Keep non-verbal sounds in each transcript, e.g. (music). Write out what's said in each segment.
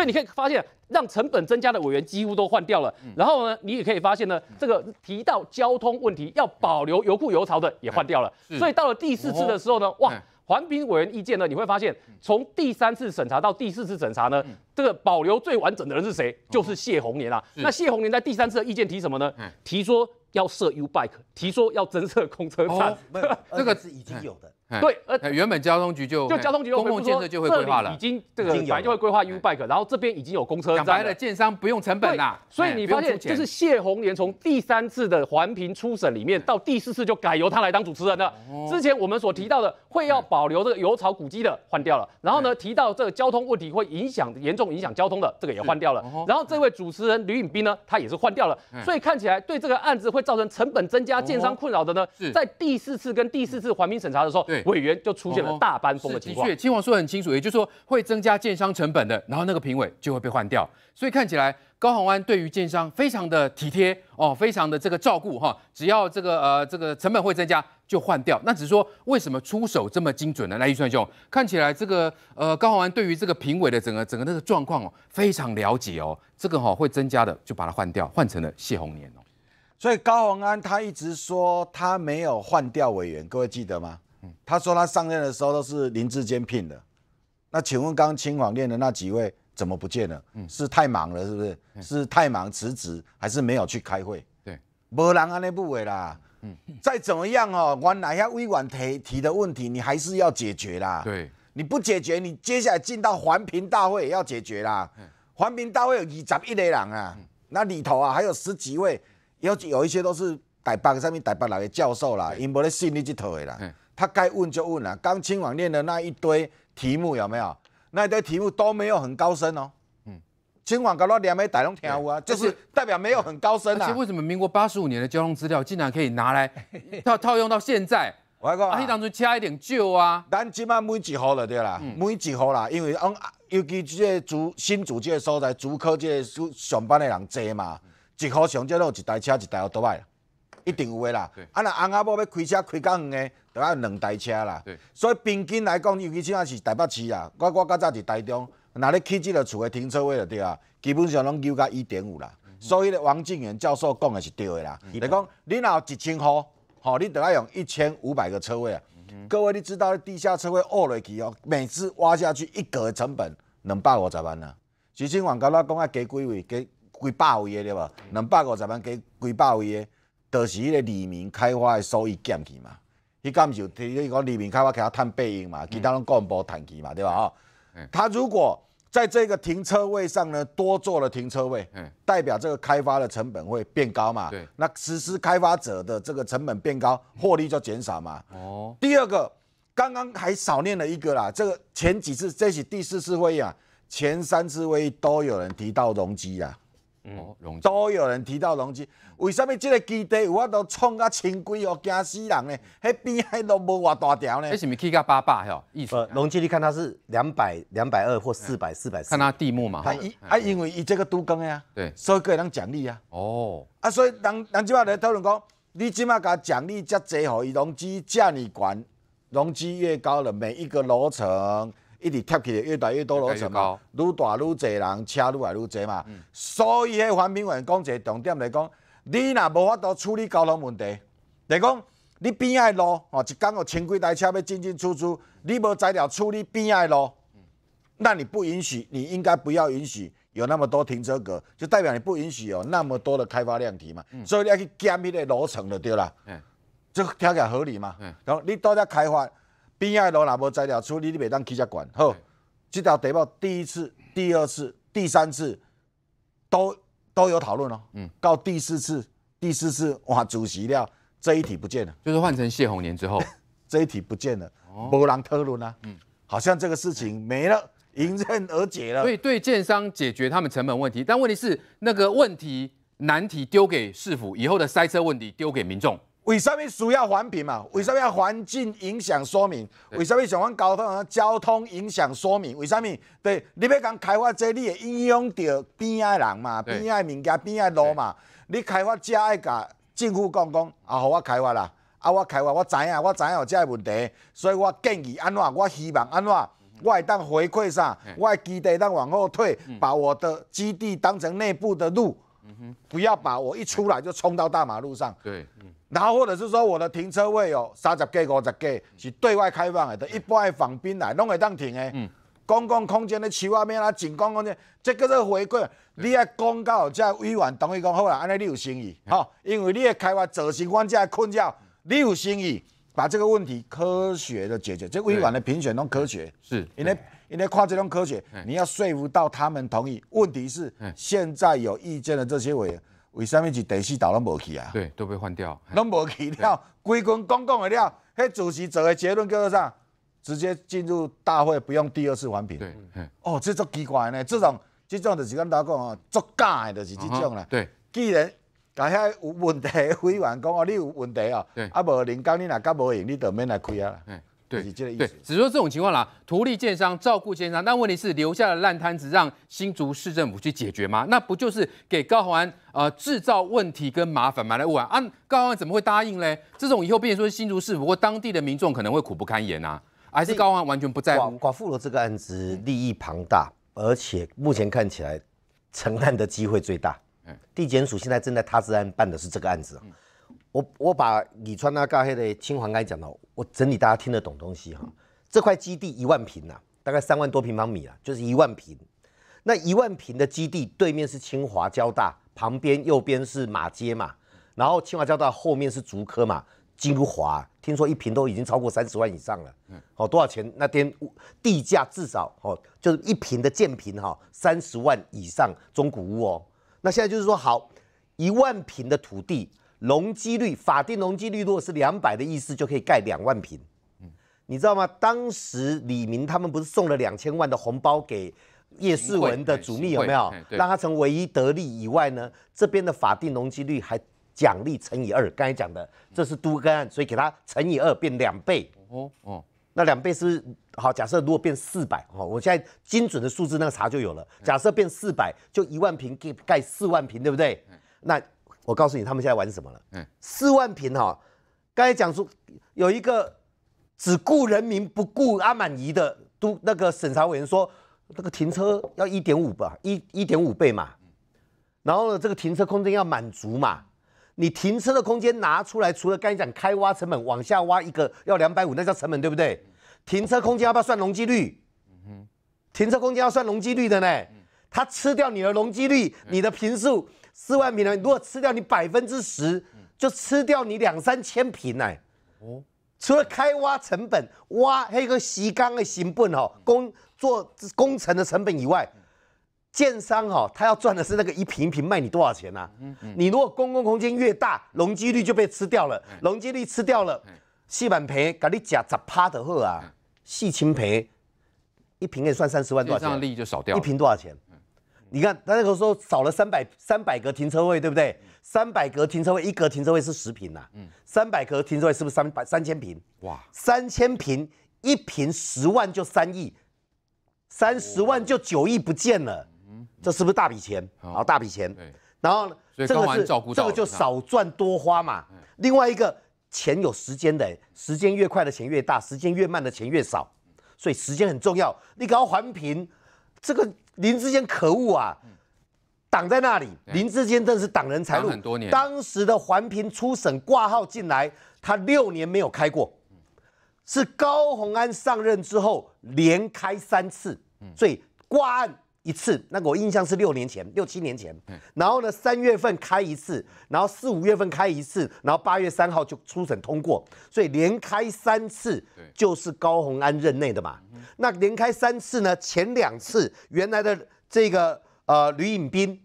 所以你可以发现，让成本增加的委员几乎都换掉了。然后呢，你也可以发现呢，这个提到交通问题要保留油库油槽的也换掉了。所以到了第四次的时候呢，哇，环评委员意见呢，你会发现从第三次审查到第四次审查呢，这个保留最完整的人是谁？就是谢红年啊。那谢红年在第三次的意见提什么呢？提说要设 U bike，提说要增设公车站。这个 (laughs) 是已经有的。对，呃，原本交通局就就交通局就会规划了，已经这个本来就会规划 U bike，然后这边已经有公车。讲了，建商不用成本啦。所以你发现，就是谢红莲从第三次的环评初审里面到第四次就改由他来当主持人了。之前我们所提到的会要保留这个油槽古迹的换掉了，然后呢提到这个交通问题会影响严重影响交通的这个也换掉了。然后这位主持人吕颖斌呢，他也是换掉了。所以看起来对这个案子会造成成本增加、建商困扰的呢，在第四次跟第四次环评审查的时候。委员就出现了大班风的情况。确，清王说很清楚，也就是说会增加健商成本的，然后那个评委就会被换掉。所以看起来高宏安对于健商非常的体贴哦，非常的这个照顾哈。只要这个呃这个成本会增加，就换掉。那只是说为什么出手这么精准呢？来，玉川兄，看起来这个呃高宏安对于这个评委的整个整个那个状况哦，非常了解哦。这个哈会增加的，就把它换掉，换成了谢宏年哦。所以高宏安他一直说他没有换掉委员，各位记得吗？他说他上任的时候都是林志坚聘的，那请问刚清黄练的那几位怎么不见了？嗯，是太忙了是不是？是太忙辞职还是没有去开会？对，没人安尼不的啦。嗯，再怎么样哦，管哪些微软提提的问题，你还是要解决啦。对，你不解决，你接下来进到环评大会也要解决啦。环评大会有二十一类人啊，那里头啊还有十几位，有有一些都是台大上面台大来的教授啦，因无咧信你这套的啦。他该问就问了，刚清网念的那一堆题目有没有？那一堆题目都没有很高深哦。嗯，清网搞到两枚大龙跳啊，就是代表没有很高深啦。为什么民国八十五年的交通资料竟然可以拿来 (laughs) 套套用到现在？我讲啊，阿当初差一点旧啊。咱今啊，每一号了对啦，每一号啦，因为往尤其即个主新主街所在主科即个上班的人多嘛，一号上这路一台车一台都歹。一定有诶啦，啊！若翁仔某要开车开较远诶，着要两台车啦。所以平均来讲，尤其是啊是台北市啊。我我较早伫台中，若咧起即个厝诶停车位就对啊，基本上拢要到一点五啦。所以咧，王敬元教授讲诶是对诶啦。来讲，你若有一千户，吼，你着要用一千五百个车位啊。各位，你知道地下车位挖落去哦，每次挖下去一格成本两百五十万啊。徐清王教授讲啊，加几位，加几百位诶对无？两百五十万加几百位诶？都是迄个利民开发的收益减去嘛，伊咁就提你讲利民开发其他摊备用嘛，其他拢干部摊去嘛，对吧？哦，他如果在这个停车位上呢多做了停车位，代表这个开发的成本会变高嘛，对，那实施开发者的这个成本变高，获利就减少嘛。哦，第二个，刚刚还少念了一个啦，这个前几次，这是第四次会议啊，前三次会议都有人提到容积啊。哦，融资，都有人提到融资，为什么这个基地有法都创到千几哦，惊死人呢？迄边还都无偌大条呢？那是咪起个八八吼？呃，融资率看它是两百、两百二或四百、四百四，看它地目嘛。它一啊，因为伊这个独耕呀，对，所以个人奖励呀。哦，啊，所以人人即马在讨论讲，你即马甲奖励遮济吼，伊融资遮尔悬，融资越高了，每一个楼层。一直贴起来，越来越多楼层嘛，越大越多人，车越来越多嘛。所以，迄环评员讲一个重点来讲，你若无法度处理交通问题，来讲你边仔的路哦，一巷有千几台车要进进出出，你无材料处理边仔的路，那你不允许，你应该不要允许有那么多停车格，就代表你不允许有那么多的开发量体嘛。所以要去减迄个楼层就对啦，就起来合理嘛。然后你多在开发。滨海路那部摘掉，处理，你每当去接管，好，这条电报第一次、第二次、第三次，都都有讨论哦。嗯，到第四次、第四次，哇，主席料这一题不见了，就是换成谢宏年之后，(laughs) 这一题不见了。哦，波兰特伦啊，嗯，好像这个事情没了，迎刃而解了。所以对建商解决他们成本问题，但问题是那个问题难题丢给市府，以后的塞车问题丢给民众。为什么需要环评嘛？为什么要环境影响说明？为什么想往交通交通影响说明？为什么？对你要讲开发这，你会影响到边啊人嘛，边啊物件，边啊路嘛。你开发这，爱甲政府讲讲啊，我开发啦，啊我开发，我知影，我知影有这问题，所以我建议安怎？我希望安怎？我会当回馈啥？我会基地当往后退，把我的基地当成内部的路，不要把我一出来就冲到大马路上。对，嗯。然后或者是说我的停车位有三十个、五十个是对外开放的，一一的访宾来拢会当停的。嗯，公共空间的区外面啊，景观空间，这个是回归。你要公告这下委员同意过后，安尼你有心意，吼，因为你的开发造成我们这困扰，你有心意，把这个问题科学的解决，这委婉的评选拢科学，是，因为因为跨这种科学，你要说服到他们同意。问题是现在有意见的这些委员。为什么是第四道都无去啊？对，都被换掉，拢无去了，规军公共的了，迄主席做的结论叫做啥？直接进入大会，不用第二次环评。对，哦，这足奇怪呢。这种、这种就是刚才讲哦，作假的就是这种啦。对，既然那遐有问题，的委员讲哦，你有问题哦，啊无人家你那较无用，你就免来开啊。对，对，只说这种情况啦，图利建商，照顾建商，但问题是留下了烂摊子让新竹市政府去解决吗？那不就是给高宏安呃制造问题跟麻烦，吗？来问啊？高宏安怎么会答应嘞？这种以后，成说新竹市府或当地的民众可能会苦不堪言啊，还是高宏安完全不在乎？寡妇罗这个案子利益庞大，而且目前看起来承担的机会最大。嗯，地检署现在正在他治案办的是这个案子。我我把李川那高黑的清黄刚才讲了，我整理大家听得懂东西哈。这块基地一万平呐，大概三万多平方米啊，就是一万平。那一万平的基地对面是清华交大，旁边右边是马街嘛，然后清华交大后面是竹科嘛，金华听说一平都已经超过三十万以上了。嗯，哦，多少钱？那天地价至少哦，就是一平的建平哈，三十万以上中古屋哦。那现在就是说好，一万平的土地。容积率法定容积率如果是两百的意思，就可以盖两万平。嗯，你知道吗？当时李明他们不是送了两千万的红包给叶世文的主力，有没有？让他成唯一得利以外呢？这边的法定容积率还奖励乘以二。刚才讲的这是都更，所以给他乘以二变两倍。哦哦，那两倍是好，假设如果变四百哦，我现在精准的数字那个查就有了。假设变四百，就一万平给盖四万平，对不对？那。我告诉你，他们现在玩什么了？嗯，四万平哈，刚才讲说有一个只顾人民不顾阿满宜的都那个审查委员说，那个停车要一点五吧，一一点五倍嘛。然后呢，这个停车空间要满足嘛，你停车的空间拿出来，除了刚才讲开挖成本往下挖一个要两百五，那叫成本对不对？停车空间要不要算容积率？嗯哼，停车空间要算容积率的呢，它吃掉你的容积率，你的坪数。四万平呢？如果吃掉你百分之十，就吃掉你两三千平哎。哦。除了开挖成本、挖还有个洗钢的行本哦，工做工程的成本以外，建商哦，他要赚的是那个一平一平卖你多少钱呐？嗯嗯。你如果公共空间越大，容积率就被吃掉了，容积率吃掉了，细板皮，给你加杂趴的货啊，细青皮，一平也算三十万，多少？利益就少掉一平多少钱？你看他那个时候少了三百三百个停车位，对不对？三百格停车位，一格停车位是十平呐，嗯，三百格停车位是不是三百三千平？哇，三千平，一平十万就三亿，三十万就九亿不见了，嗯，这是不是大笔钱？好，大笔钱。对，然后这个是这个就少赚多花嘛。另外一个钱有时间的，时间越快的钱越大，时间越慢的钱越少，所以时间很重要。你搞环评，这个。林志坚可恶啊，挡在那里。林志坚真是挡人财路。当时的环评初审挂号进来，他六年没有开过。是高鸿安上任之后，连开三次。所以挂案。一次，那个我印象是六年前，六七年前。嗯。然后呢，三月份开一次，然后四五月份开一次，然后八月三号就初审通过，所以连开三次，就是高鸿安任内的嘛。那连开三次呢？前两次原来的这个呃吕隐斌，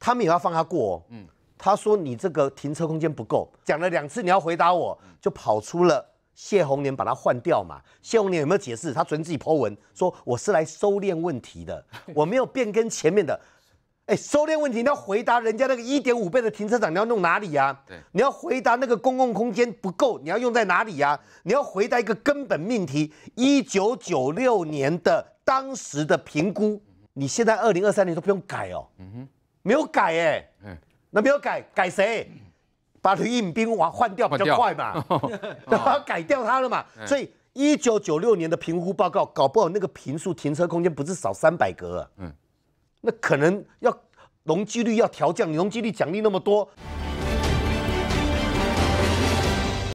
他们也要放他过。嗯。他说你这个停车空间不够，讲了两次你要回答我，就跑出了。谢红年把他换掉嘛？谢红年有没有解释？他纯自己 Po 文说我是来收敛问题的，我没有变更前面的。哎，收敛问题，你要回答人家那个一点五倍的停车场你要弄哪里呀？你要回答那个公共空间不够，你要用在哪里呀？你要回答一个根本命题：一九九六年的当时的评估，你现在二零二三年都不用改哦，嗯哼，没有改哎，嗯，那没有改改谁？把那硬斌瓦换掉比较快嘛，然 (laughs) 后 (laughs) 改掉它了嘛。所以一九九六年的评估报告，搞不好那个平数停车空间不是少三百格，嗯，那可能要容积率要调降，容积率奖励那么多。